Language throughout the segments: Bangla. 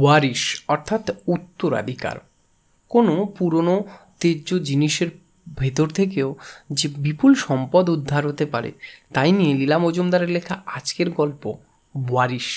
ওয়ারিস অর্থাৎ উত্তরাধিকার কোনো পুরনো তেজ্য জিনিসের ভেতর থেকেও যে বিপুল সম্পদ উদ্ধার হতে পারে তাই নিয়ে লীলা মজুমদারের লেখা আজকের গল্প ওয়ারিস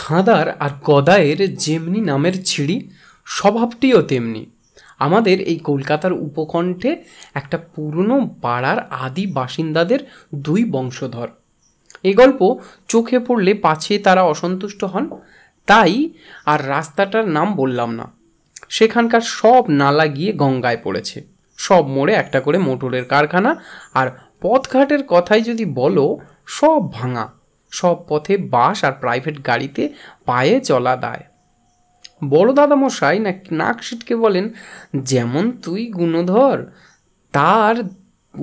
খাঁদার আর কদায়ের যেমনি নামের ছিড়ি স্বভাবটিও তেমনি আমাদের এই কলকাতার উপকণ্ঠে একটা পুরনো পাড়ার আদি বাসিন্দাদের দুই বংশধর এ গল্প চোখে পড়লে পাছে তারা অসন্তুষ্ট হন তাই আর রাস্তাটার নাম বললাম না সেখানকার সব নালা গিয়ে গঙ্গায় পড়েছে সব মোড়ে একটা করে মোটরের কারখানা আর পথঘাটের কথাই যদি বলো সব ভাঙা সব পথে বাস আর প্রাইভেট গাড়িতে পায়ে চলা দায় বড় দাদামশাই না নাক সিটকে বলেন যেমন তুই গুণধর তার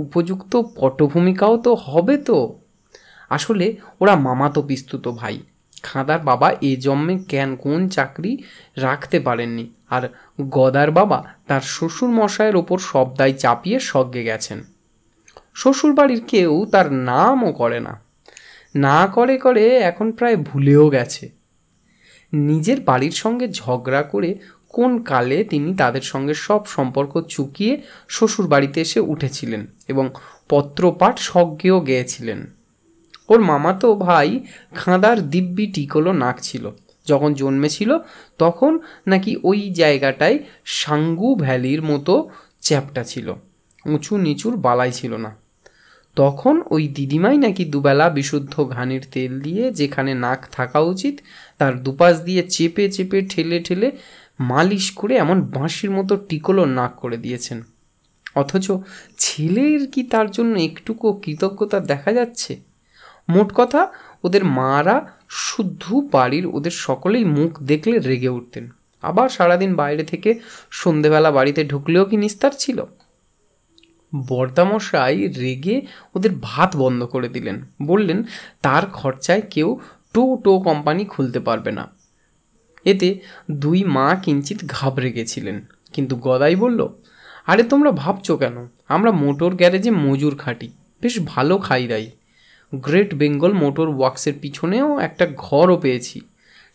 উপযুক্ত পটভূমিকাও তো হবে তো আসলে ওরা মামাতো পিস্তুত ভাই খাঁদার বাবা এ জন্মে কেন কোন চাকরি রাখতে পারেননি আর গদার বাবা তার শ্বশুর মশায়ের ওপর সবদাই চাপিয়ে সজ্ঞে গেছেন শ্বশুর বাড়ির কেউ তার নামও করে না না করে করে এখন প্রায় ভুলেও গেছে নিজের বাড়ির সঙ্গে ঝগড়া করে কোন কালে তিনি তাদের সঙ্গে সব সম্পর্ক চুকিয়ে শ্বশুর বাড়িতে এসে উঠেছিলেন এবং পত্রপাঠ সজ্ঞেও গেয়েছিলেন ওর মামাতো ভাই খাঁদার দিব্যি টিকলো নাক ছিল যখন জন্মেছিল তখন নাকি ওই জায়গাটায় সাঙ্গু ভ্যালির মতো চ্যাপটা ছিল উঁচু নিচুর বালাই ছিল না তখন ওই দিদিমাই নাকি দুবেলা বিশুদ্ধ ঘানির তেল দিয়ে যেখানে নাক থাকা উচিত তার দুপাশ দিয়ে চেপে চেপে ঠেলে ঠেলে মালিশ করে এমন বাঁশির মতো টিকলো নাক করে দিয়েছেন অথচ ছেলের কি তার জন্য একটুকু কৃতজ্ঞতা দেখা যাচ্ছে মোট কথা ওদের মারা শুদ্ধ বাড়ির ওদের সকলেই মুখ দেখলে রেগে উঠতেন আবার সারাদিন বাইরে থেকে সন্ধেবেলা বাড়িতে ঢুকলেও কি নিস্তার ছিল বর্দামশাই রেগে ওদের ভাত বন্ধ করে দিলেন বললেন তার খরচায় কেউ টো টো কোম্পানি খুলতে পারবে না এতে দুই মা কিঞ্চিত ঘাবড়ে গেছিলেন কিন্তু গদাই বলল আরে তোমরা ভাবছো কেন আমরা মোটর গ্যারেজে মজুর খাটি বেশ ভালো খাই দাই গ্রেট বেঙ্গল মোটর ওয়ার্কসের পিছনেও একটা ঘরও পেয়েছি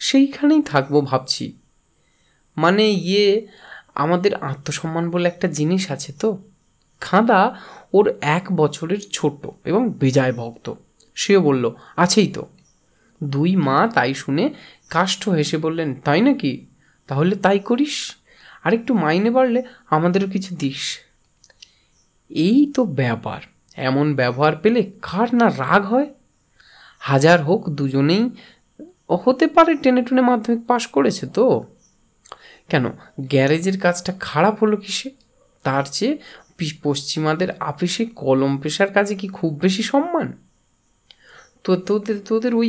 সেইখানেই থাকবো ভাবছি মানে ইয়ে আমাদের আত্মসম্মান বলে একটা জিনিস আছে তো খাঁদা ওর এক বছরের ছোট এবং বিজয় ভক্ত সেও বলল আছেই তো দুই মা তাই শুনে কাষ্ঠ হেসে বললেন তাই নাকি তাহলে তাই করিস আর একটু মাইনে বাড়লে আমাদেরও কিছু দিস এই তো ব্যাপার এমন ব্যবহার পেলে কার না রাগ হয় হাজার হোক দুজনেই হতে পারে টেনে টুনে মাধ্যমিক পাশ করেছে তো কেন গ্যারেজের কাজটা খারাপ হলো কিসে তার চেয়ে পশ্চিমাদের আপিসে কলম পেশার কাজে কি খুব বেশি সম্মান তো তোদের তোদের ওই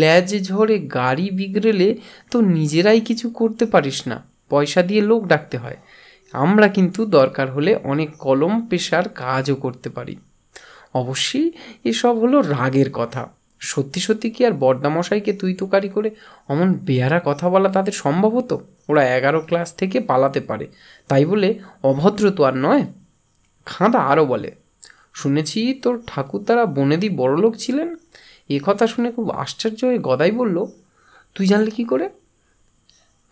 ল্যাজ ঝড়ে গাড়ি বিগড়েলে তো নিজেরাই কিছু করতে পারিস না পয়সা দিয়ে লোক ডাকতে হয় আমরা কিন্তু দরকার হলে অনেক কলম পেশার কাজও করতে পারি অবশ্যই এসব হলো রাগের কথা সত্যি সত্যি কি আর বর্দামশাইকে তুই তুকারি করে অমন বেয়ারা কথা বলা তাদের সম্ভব হতো ওরা এগারো ক্লাস থেকে পালাতে পারে তাই বলে অভদ্র তো আর নয় খাঁদা আরও বলে শুনেছি তোর ঠাকুরদারা বনেদি বড়লোক ছিলেন এ কথা শুনে খুব আশ্চর্য হয়ে গদাই বলল তুই জানলি কি করে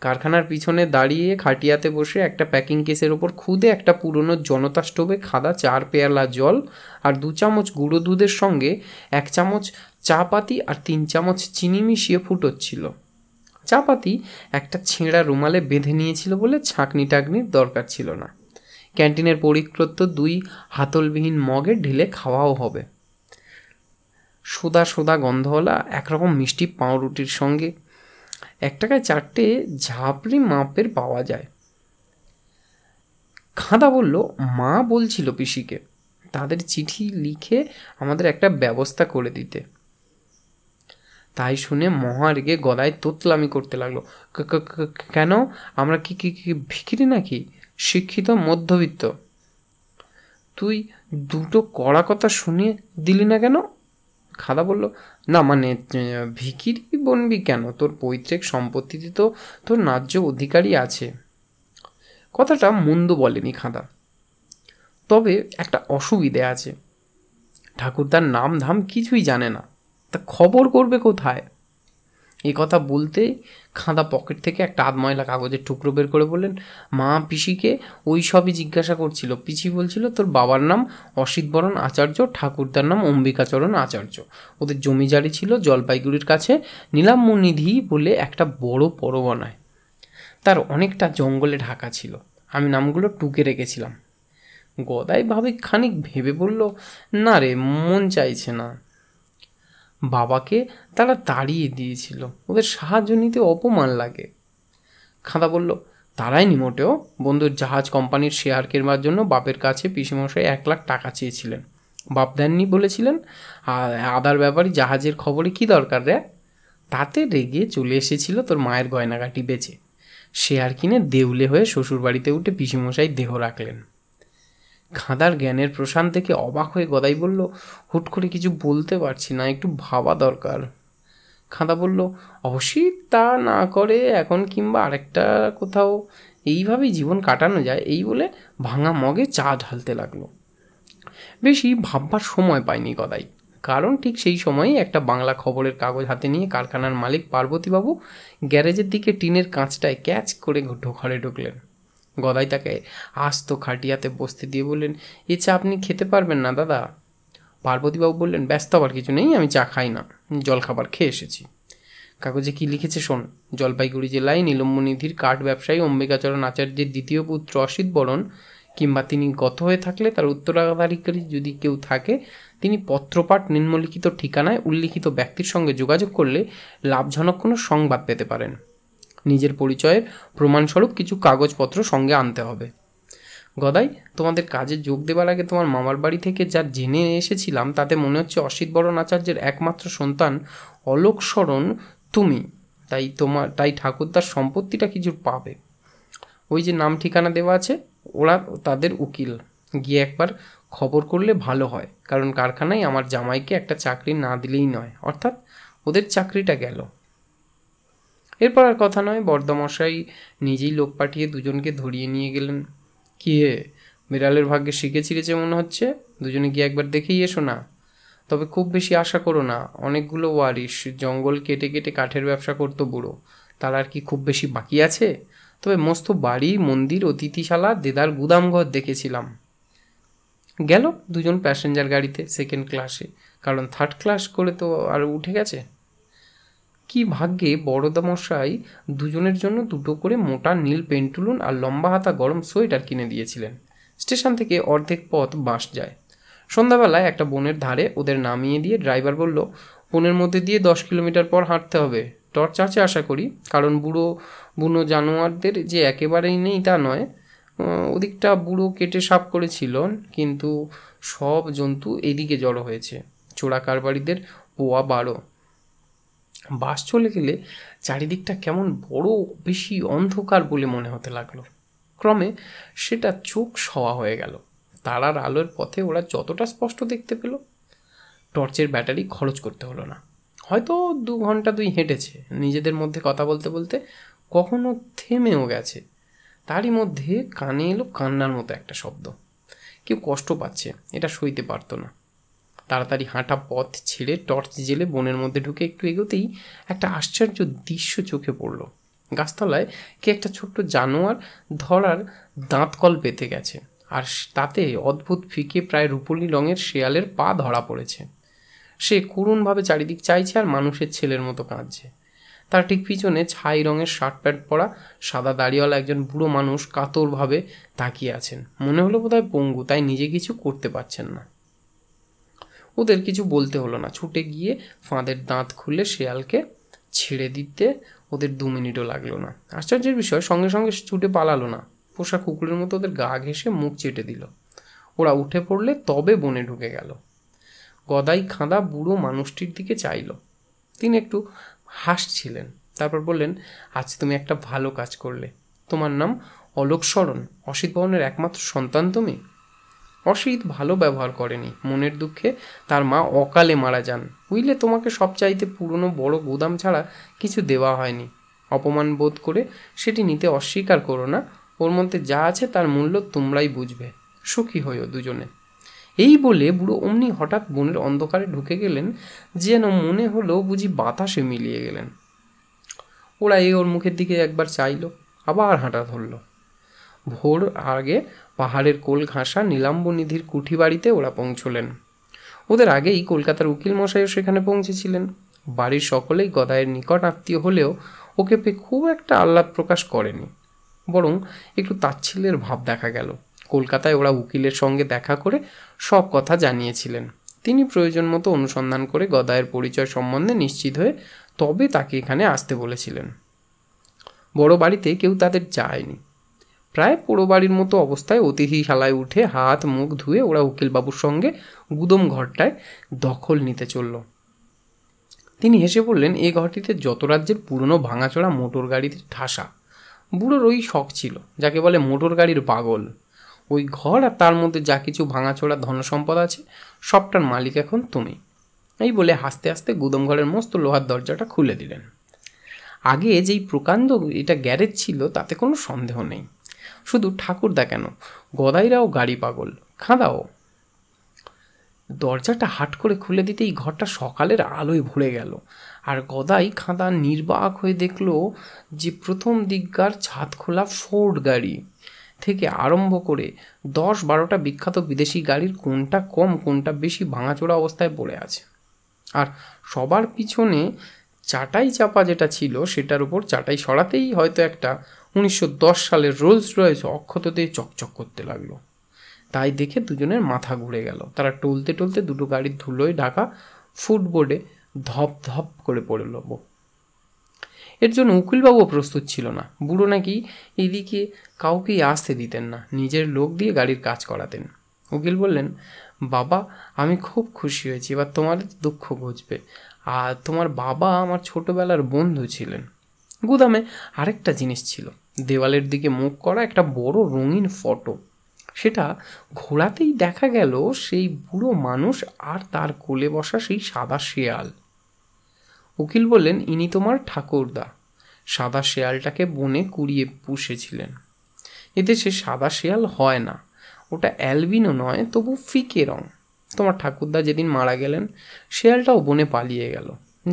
কারখানার পিছনে দাঁড়িয়ে খাটিয়াতে বসে একটা প্যাকিং কেসের ওপর খুদে একটা পুরনো জনতা স্টোভে খাদা চার পেয়ালা জল আর দু চামচ গুঁড়ো দুধের সঙ্গে এক চামচ চা পাতি আর তিন চামচ চিনি মিশিয়ে ফুটোচ্ছিল চা পাতি একটা ছেঁড়া রুমালে বেঁধে নিয়েছিল বলে ছাঁকনি টাকনির দরকার ছিল না ক্যান্টিনের পরিকৃত দুই হাতলবিহীন মগে ঢেলে খাওয়াও হবে সোদা সোদা গন্ধওয়ালা একরকম মিষ্টি পাউরুটির সঙ্গে এক টাকায় চারটে ঝাপড়ি মাপের পাওয়া যায় খাঁদা বলল মা বলছিল পিসিকে তাদের চিঠি লিখে আমাদের একটা ব্যবস্থা করে দিতে তাই শুনে মহা গলায় তোতলামি করতে লাগলো কেন আমরা কি কি ভিখিরি নাকি শিক্ষিত মধ্যবিত্ত তুই দুটো কড়া কথা শুনিয়ে দিলি না কেন খাদা বলল না মানে ভিকিরি বনবি কেন তোর পৈতৃক সম্পত্তিতে তো তোর ন্যায্য অধিকারই আছে কথাটা মন্দ বলেনি খাদা তবে একটা অসুবিধে আছে ঠাকুরদার নাম ধাম কিছুই জানে না তা খবর করবে কোথায় এ কথা বলতেই খাঁদা পকেট থেকে একটা আধময়লা কাগজের টুকরো বের করে বললেন মা পিসিকে ওই সবই জিজ্ঞাসা করছিল পিসি বলছিল তোর বাবার নাম অসিতবরণ আচার্য ঠাকুরদার নাম অম্বিকাচরণ আচার্য ওদের জমি জারি ছিল জলপাইগুড়ির কাছে নীলাম্মনিধি বলে একটা বড় পরগনায় তার অনেকটা জঙ্গলে ঢাকা ছিল আমি নামগুলো টুকে রেখেছিলাম গদাই ভাবে খানিক ভেবে বলল না রে মন চাইছে না বাবাকে তারা তাড়িয়ে দিয়েছিল ওদের সাহায্য নিতে অপমান লাগে খাঁদা বলল তারাই নি মোটেও বন্ধুর জাহাজ কোম্পানির শেয়ার কেনবার জন্য বাপের কাছে পিসিমশাই এক লাখ টাকা চেয়েছিলেন বাপ দেননি বলেছিলেন আর আদার ব্যাপারে জাহাজের খবরে কি দরকার রে তাতে রেগে চলে এসেছিল তোর মায়ের গয়নাগাটি বেচে শেয়ার কিনে দেউলে হয়ে শ্বশুরবাড়িতে উঠে উঠে পিসিমশাই দেহ রাখলেন খাঁদার জ্ঞানের প্রশান্ত থেকে অবাক হয়ে গদাই বলল হুট করে কিছু বলতে পারছি না একটু ভাবা দরকার খাঁদা বলল অবশ্যই তা না করে এখন কিংবা আরেকটা কোথাও এইভাবেই জীবন কাটানো যায় এই বলে ভাঙা মগে চা ঢালতে লাগলো বেশি ভাববার সময় পায়নি গদাই কারণ ঠিক সেই সময়ই একটা বাংলা খবরের কাগজ হাতে নিয়ে কারখানার মালিক পার্বতীবাবু গ্যারেজের দিকে টিনের কাঁচটায় ক্যাচ করে ঘরে ঢুকলেন গদাই তাকে আস্ত খাটিয়াতে বসতে দিয়ে বললেন এ চা আপনি খেতে পারবেন না দাদা পার্বতীবাবু বললেন ব্যস্ত আবার কিছু নেই আমি চা খাই না জলখাবার খেয়ে এসেছি কাগজে কি লিখেছে শোন জলপাইগুড়ি জেলায় নীলম্বনিধির কাঠ ব্যবসায়ী অম্বিকাচরণ আচার্যের দ্বিতীয় পুত্র অসিত বরণ কিংবা তিনি গত হয়ে থাকলে তার উত্তরাধিকারী যদি কেউ থাকে তিনি পত্রপাঠ নিম্নলিখিত ঠিকানায় উল্লিখিত ব্যক্তির সঙ্গে যোগাযোগ করলে লাভজনক কোনো সংবাদ পেতে পারেন নিজের পরিচয়ের প্রমাণস্বরূপ কিছু কাগজপত্র সঙ্গে আনতে হবে গদাই তোমাদের কাজে যোগ দেবার আগে তোমার মামার বাড়ি থেকে যা জেনে এসেছিলাম তাতে মনে হচ্ছে অসিত বরণ আচার্যের একমাত্র সন্তান অলোক তুমি তাই তোমার তাই ঠাকুরদার সম্পত্তিটা কিছু পাবে ওই যে নাম ঠিকানা দেওয়া আছে ওরা তাদের উকিল গিয়ে একবার খবর করলে ভালো হয় কারণ কারখানায় আমার জামাইকে একটা চাকরি না দিলেই নয় অর্থাৎ ওদের চাকরিটা গেল এরপর আর কথা নয় বর্দমশাই নিজেই লোক পাঠিয়ে দুজনকে ধরিয়ে নিয়ে গেলেন কি হে বিড়ালের ভাগ্যে শিখে ছিঁড়েছে মনে হচ্ছে দুজনে গিয়ে একবার দেখেই এসো না তবে খুব বেশি আশা করো না অনেকগুলো ওয়ারিশ জঙ্গল কেটে কেটে কাঠের ব্যবসা করতো বুড়ো তার আর কি খুব বেশি বাকি আছে তবে মস্ত বাড়ি মন্দির অতিথিশালা দেদার গুদামঘর দেখেছিলাম গেল দুজন প্যাসেঞ্জার গাড়িতে সেকেন্ড ক্লাসে কারণ থার্ড ক্লাস করে তো আর উঠে গেছে কি ভাগ্যে বড়দামশাই দুজনের জন্য দুটো করে মোটা নীল পেন্টুলুন আর লম্বা হাতা গরম সোয়েটার কিনে দিয়েছিলেন স্টেশন থেকে অর্ধেক পথ বাস যায় সন্ধ্যাবেলায় একটা বনের ধারে ওদের নামিয়ে দিয়ে ড্রাইভার বলল বনের মধ্যে দিয়ে দশ কিলোমিটার পর হাঁটতে হবে টর্চ আছে আশা করি কারণ বুড়ো বুনো জানোয়ারদের যে একেবারেই নেই তা নয় ওদিকটা বুড়ো কেটে সাপ করেছিল কিন্তু সব জন্তু এদিকে জড়ো হয়েছে চোরা কারবারিদের পোয়া বারো বাস চলে গেলে চারিদিকটা কেমন বড় বেশি অন্ধকার বলে মনে হতে লাগলো ক্রমে সেটা চোখ সওয়া হয়ে গেল তারার আলোর পথে ওরা যতটা স্পষ্ট দেখতে পেল টর্চের ব্যাটারি খরচ করতে হলো না হয়তো দু ঘন্টা দুই হেঁটেছে নিজেদের মধ্যে কথা বলতে বলতে কখনো থেমেও গেছে তারই মধ্যে কানে এলো কান্নার মতো একটা শব্দ কেউ কষ্ট পাচ্ছে এটা সইতে পারতো না তাড়াতাড়ি হাঁটা পথ ছেড়ে টর্চ জেলে বনের মধ্যে ঢুকে একটু এগোতেই একটা আশ্চর্য দৃশ্য চোখে পড়ল গাছতলায় কে একটা ছোট্ট জানোয়ার ধরার দাঁতকল পেতে গেছে আর তাতে অদ্ভুত ফিকে প্রায় রূপলি রঙের শেয়ালের পা ধরা পড়েছে সে করুণভাবে চারিদিক চাইছে আর মানুষের ছেলের মতো কাঁদছে তার ঠিক পিছনে ছাই রঙের শার্ট প্যান্ট পরা সাদা দাড়িওয়ালা একজন বুড়ো মানুষ কাতরভাবে তাকিয়ে আছেন মনে হলো বোধহয় পঙ্গু তাই নিজে কিছু করতে পারছেন না ওদের কিছু বলতে হলো না ছুটে গিয়ে ফাঁদের দাঁত খুলে শেয়ালকে ছেড়ে দিতে ওদের দু মিনিটও লাগলো না আশ্চর্যের বিষয় সঙ্গে সঙ্গে ছুটে পালালো না পোষা কুকুরের মতো ওদের গা ঘেঁষে মুখ চেটে দিল ওরা উঠে পড়লে তবে বনে ঢুকে গেল গদাই খাঁদা বুড়ো মানুষটির দিকে চাইল তিনি একটু হাসছিলেন তারপর বললেন আজ তুমি একটা ভালো কাজ করলে তোমার নাম অলোকসরণ অসিত ভবনের একমাত্র সন্তান তুমি অসিত ভালো ব্যবহার করেনি মনের দুঃখে তার মা অকালে মারা যান উইলে তোমাকে সব চাইতে পুরনো বড় গোদাম ছাড়া কিছু দেওয়া হয়নি অপমান বোধ করে সেটি নিতে অস্বীকার করো না ওর মধ্যে যা আছে তার মূল্য তোমরাই বুঝবে সুখী হইও দুজনে এই বলে বুড়ো অমনি হঠাৎ বনের অন্ধকারে ঢুকে গেলেন যেন মনে হলো বুঝি বাতাসে মিলিয়ে গেলেন ওরা এই ওর মুখের দিকে একবার চাইল আবার হাঁটা ধরল ভোর আগে পাহাড়ের কোল ঘাসা নিধির কুঠি বাড়িতে ওরা পৌঁছলেন ওদের আগেই কলকাতার উকিল মশাইও সেখানে পৌঁছেছিলেন বাড়ির সকলেই গদায়ের নিকট আত্মীয় হলেও ওকে পেয়ে খুব একটা আহ্লাদ প্রকাশ করেনি বরং একটু তাচ্ছিল্যের ভাব দেখা গেল কলকাতায় ওরা উকিলের সঙ্গে দেখা করে সব কথা জানিয়েছিলেন তিনি প্রয়োজন মতো অনুসন্ধান করে গদায়ের পরিচয় সম্বন্ধে নিশ্চিত হয়ে তবে তাকে এখানে আসতে বলেছিলেন বড় বাড়িতে কেউ তাদের যায়নি প্রায় পোড়ো বাড়ির মতো অবস্থায় অতিথিশালায় উঠে হাত মুখ ধুয়ে ওরা উকিলবাবুর সঙ্গে গুদম ঘরটায় দখল নিতে চলল তিনি হেসে বললেন এই ঘরটিতে যত রাজ্যের পুরনো ভাঙাচোড়া মোটর গাড়ির ঠাসা বুড়োর ওই শখ ছিল যাকে বলে মোটর গাড়ির পাগল ওই ঘর আর তার মধ্যে যা কিছু ধন ধনসম্পদ আছে সবটার মালিক এখন তুমি এই বলে হাসতে হাসতে গুদম ঘরের মস্ত লোহার দরজাটা খুলে দিলেন আগে যেই প্রকাণ্ড এটা গ্যারেজ ছিল তাতে কোনো সন্দেহ নেই শুধু ঠাকুরদা কেন গদাইরাও গাড়ি পাগল খাঁদাও দরজাটা হাট করে খুলে দিতেই ঘরটা সকালের আলোয় ভরে গেল আর গদাই খাঁদা নির্বাক হয়ে দেখল যে প্রথম দিককার ছাদ খোলা ফোর্ড গাড়ি থেকে আরম্ভ করে দশ বারোটা বিখ্যাত বিদেশি গাড়ির কোনটা কম কোনটা বেশি ভাঙাচোরা অবস্থায় পড়ে আছে আর সবার পিছনে চাটাই চাপা যেটা ছিল সেটার উপর চাটাই সরাতেই হয়তো একটা উনিশশো সালের রোলস রয়েস অক্ষত দিয়ে চকচক করতে লাগলো তাই দেখে দুজনের মাথা ঘুরে গেল তারা টলতে টলতে দুটো গাড়ির ধুলোয় ঢাকা ফুটবোর্ডে ধপ ধপ করে পড়ে লব এর জন্য উকিলবাবুও প্রস্তুত ছিল না বুড়ো নাকি এদিকে কাউকেই আসতে দিতেন না নিজের লোক দিয়ে গাড়ির কাজ করাতেন উকিল বললেন বাবা আমি খুব খুশি হয়েছি এবার তোমার দুঃখ ঘুচবে আর তোমার বাবা আমার ছোটোবেলার বন্ধু ছিলেন গুদামে আরেকটা জিনিস ছিল দেওয়ালের দিকে মুখ করা একটা বড় রঙিন ফটো সেটা ঘোড়াতেই দেখা গেল সেই বুড়ো মানুষ আর তার কোলে বসা সেই সাদা শেয়াল উকিল বললেন ইনি তোমার ঠাকুরদা সাদা শেয়ালটাকে বনে কুড়িয়ে পুষেছিলেন এতে সে সাদা শেয়াল হয় না ওটা অ্যালবিনও নয় তবু ফিকে রং তোমার ঠাকুরদা যেদিন মারা গেলেন শেয়ালটাও বনে পালিয়ে গেল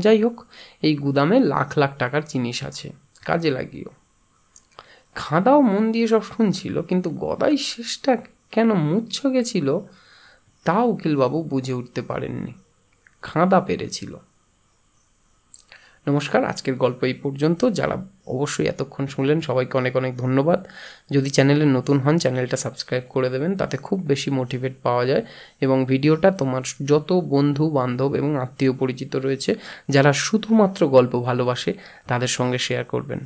যাই হোক এই গুদামে লাখ লাখ টাকার জিনিস আছে কাজে লাগিও খাঁদাও মন দিয়ে সব শুনছিল কিন্তু গদাই শেষটা কেন মুচ্ছ গেছিল তা উকিলবাবু বুঝে উঠতে পারেননি খাঁদা পেরেছিল নমস্কার আজকের গল্প এই পর্যন্ত যারা অবশ্যই এতক্ষণ শুনলেন সবাইকে অনেক অনেক ধন্যবাদ যদি চ্যানেলে নতুন হন চ্যানেলটা সাবস্ক্রাইব করে দেবেন তাতে খুব বেশি মোটিভেট পাওয়া যায় এবং ভিডিওটা তোমার যত বন্ধু বান্ধব এবং আত্মীয় পরিচিত রয়েছে যারা শুধুমাত্র গল্প ভালোবাসে তাদের সঙ্গে শেয়ার করবেন